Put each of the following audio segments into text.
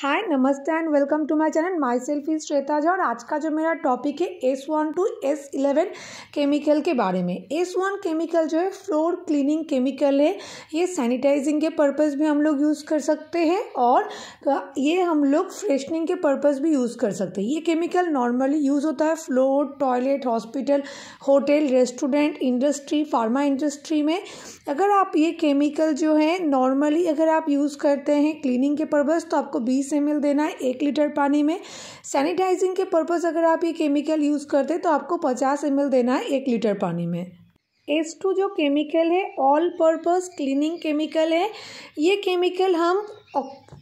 हाय नमस्ते and welcome to my channel my self is Shweta Jha और आज का जो मेरा टॉपिक है S one two S eleven chemical के बारे में एस वन केमिकल जो है फ्लोर क्लीनिंग केमिकल है ये सैनिटाइजिंग के पर्पज़ भी हम लोग यूज़ कर सकते हैं और ये हम लोग फ्रेशनिंग के पर्पज़ भी यूज़ कर सकते हैं ये केमिकल नॉर्मली यूज़ होता है floor toilet hospital hotel restaurant industry pharma industry में अगर आप ये केमिकल जो है नॉर्मली अगर आप यूज़ करते हैं क्लीनिंग के पर्पज़ तो आपको बीस से मिल देना है एक लीटर पानी में सैनिटाइजिंग के पर्पज़ अगर आप ये केमिकल यूज़ करते तो आपको पचास एम देना है एक लीटर पानी में एस टू जो केमिकल है ऑल पर्पस क्लीनिंग केमिकल है ये केमिकल हम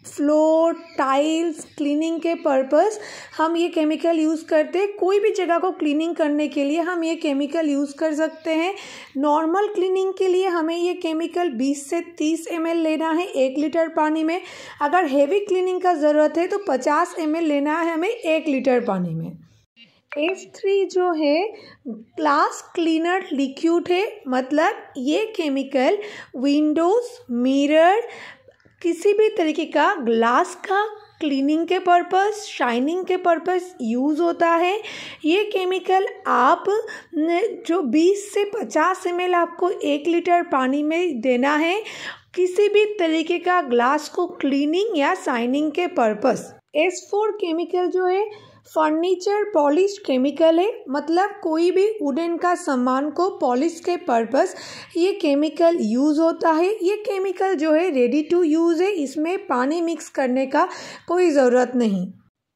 फ्लोर टाइल्स क्लीनिंग के पर्पस हम ये केमिकल यूज़ करते हैं कोई भी जगह को क्लीनिंग करने के लिए हम ये केमिकल यूज़ कर सकते हैं नॉर्मल क्लीनिंग के लिए हमें ये केमिकल 20 से 30 एम लेना है एक लीटर पानी में अगर हेवी क्लीनिंग का ज़रूरत है तो 50 एम लेना है हमें एक लीटर पानी में एस थ्री जो है ग्लास क्लीनर लिक्विड है मतलब ये केमिकल विंडोज़ मिरर किसी भी तरीके का ग्लास का क्लीनिंग के पर्पस शाइनिंग के पर्पस यूज़ होता है ये केमिकल आप जो 20 से 50 एम आपको एक लीटर पानी में देना है किसी भी तरीके का ग्लास को क्लीनिंग या शाइनिंग के पर्पस एस फोर केमिकल जो है फर्नीचर पॉलिश केमिकल है मतलब कोई भी वुडन का सामान को पॉलिश के पर्पस ये केमिकल यूज़ होता है ये केमिकल जो है रेडी टू यूज़ है इसमें पानी मिक्स करने का कोई ज़रूरत नहीं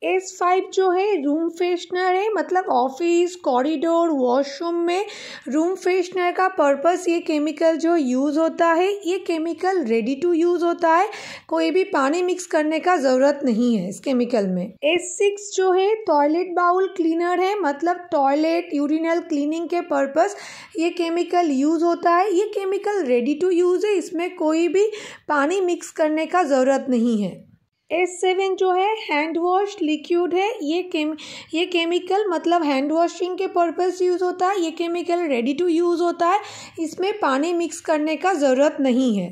एस फाइव जो है रूम फ्रेशनर है मतलब ऑफिस कॉरिडोर वॉशरूम में रूम फ्रेशनर का पर्पस ये केमिकल जो यूज़ होता है ये केमिकल रेडी टू यूज़ होता है कोई भी पानी मिक्स करने का ज़रूरत नहीं है इस केमिकल में एस सिक्स जो है टॉयलेट बाउल क्लीनर है मतलब टॉयलेट यूरिनल क्लीनिंग के पर्पस ये केमिकल यूज़ होता है ये केमिकल रेडी टू यूज़ है इसमें कोई भी पानी मिक्स करने का ज़रूरत नहीं है एस सेवन जो है हैंड वॉश लिक्विड है ये केम ये केमिकल मतलब हैंड वॉशिंग के पर्पस यूज़ होता है ये केमिकल रेडी टू यूज़ होता है इसमें पानी मिक्स करने का ज़रूरत नहीं है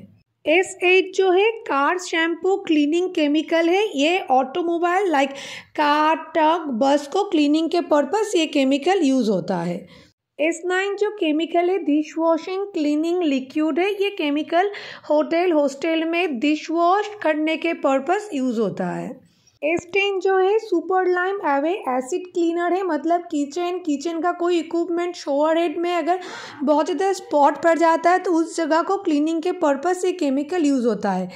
एस एट जो है कार शैम्पू क्लीनिंग केमिकल है ये automobile like car truck bus को क्लीनिंग के पर्पस ये केमिकल यूज़ होता है एस नाइन जो केमिकल है डिश वॉशिंग क्लीनिंग लिक्विड है ये केमिकल होटल हॉस्टल में डिश वॉश करने के पर्पस यूज़ होता है एस टेन जो है super lime away acid cleaner है मतलब किचन किचन का कोई इक्विपमेंट शोअर हेड में अगर बहुत ज़्यादा स्पॉट पड़ जाता है तो उस जगह को क्लीनिंग के पर्पस से केमिकल यूज़ होता है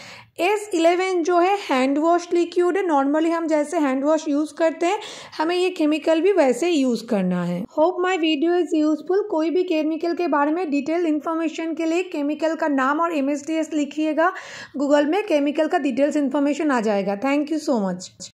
एस इलेवन जो है हैंड वॉश लिक्विड है नॉर्मली हम जैसे हैंड वॉश यूज़ करते हैं हमें ये केमिकल भी वैसे यूज़ करना है hope my video is useful कोई भी केमिकल के बारे में डिटेल इन्फॉर्मेशन के लिए केमिकल का नाम और एम लिखिएगा गूगल में केमिकल का डिटेल्स इन्फॉर्मेशन आ जाएगा थैंक यू सो मच